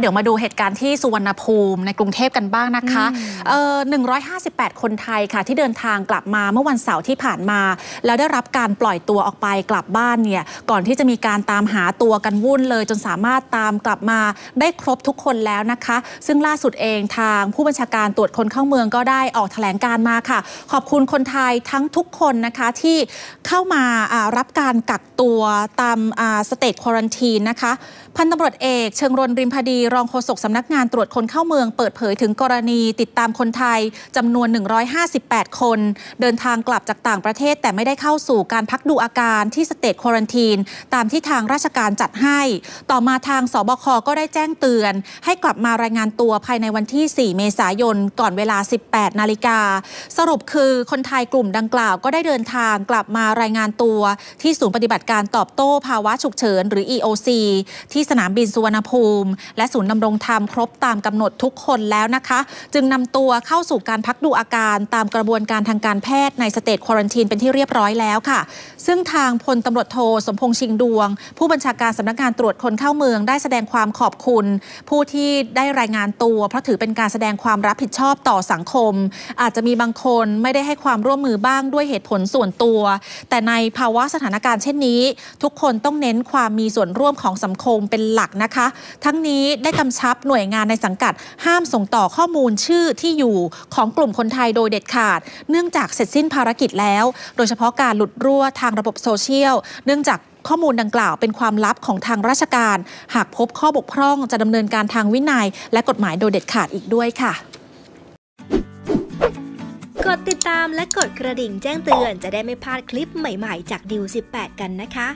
เดี๋ยวมาดูเหตุการณ์ที่สุวรรณภูมิในกรุงเทพกันบ้างนะคะ 158 คนไทยค่ะที่เดินทางกลับมาเมื่อวันเสาร์ที่ผ่านมา แล้วได้รับการปล่อยตัวออกไปกลับบ้านเนี่ย ก่อนที่จะมีการตามหาตัวกันวุ่นเลย จนสามารถตามกลับมาได้ครบทุกคนแล้วนะคะ ซึ่งล่าสุดเองทางผู้บัญชาการตรวจคนเข้าเมืองก็ได้ออกแถลงการมาค่ะ ขอบคุณคนไทยทั้งทุกคนนะคะที่เข้ามารับการกักตัวตามสเตจควอรันทีนนะคะ พันตำรวจเอกเชิงรนริมพดีีรองโฆษกสำนักงานตรวจคนเข้าเมืองเปิดเผยถึงกรณี ติดตามคนไทยจำนวน 158 คน เดินทางกลับจากต่างประเทศแต่ไม่ได้เข้าสู่การพักดูอาการที่สเตจควอรันทีนตามที่ทางราชการจัดให้ ต่อมาทางสบคก็ได้แจ้งเตือน ให้กลับมารายงานตัวภายในวันที่ 4 เมษายนก่อนเวลา 18 นาฬิกาสรุปคือคนไทยกลุ่มดังกล่าวก็ได้เดินทางกลับมารายงานตัว ที่ศูนย์ปฏิบัติการตอบโต้ ภาวะฉุกเฉินหรือ EOC ที่สนามบินสุวรรณภูมิและศูนย์ดำรงธรรมครบตามกำหนดทุกคนแล้วนะคะจึงนำตัวเข้าสู่การพักดูอาการตามกระบวนการทางการแพทย์ในสเตจควอนทีนเป็นที่เรียบร้อยแล้วค่ะ ซึ่งทางพลตำรวจโทสมพงษ์ชิงดวง ผู้บัญชาการสำนักงานตรวจคนเข้าเมืองได้แสดงความขอบคุณ ผู้ที่ได้รายงานตัวเพราะถือเป็นการแสดงความรับผิดชอบต่อสังคม อาจจะมีบางคนไม่ได้ให้ความร่วมมือบ้างด้วยเหตุผลส่วนตัว แต่ในภาวะสถานการณ์เช่นนี้ ทุกคนต้องเน้นความมีส่วนร่วมของสังคมเป็นหลักนะคะ ทั้งนี้ตได้กำชับหน่วยงานในสังกัดห้ามส่งต่อข้อมูลชื่อที่อยู่ของกลุ่มคนไทยโดยเด็ดขาด เนื่องจากเสร็จสิ้นภารกิจแล้ว โดยเฉพาะการหลุดรั่วทางระบบโซเชียลเนื่องจากข้อมูลดังกล่าวเป็นความลับของทางราชการ หากพบข้อบกพร่องจะดำเนินการทางวินัยและกฎหมายโดยเด็ดขาดอีกด้วยค่ะ กดติดตามและกดกระดิ่งแจ้งเตือนจะได้ไม่พลาดคลิปใหม่ ๆ จากดิว18 กันนะคะ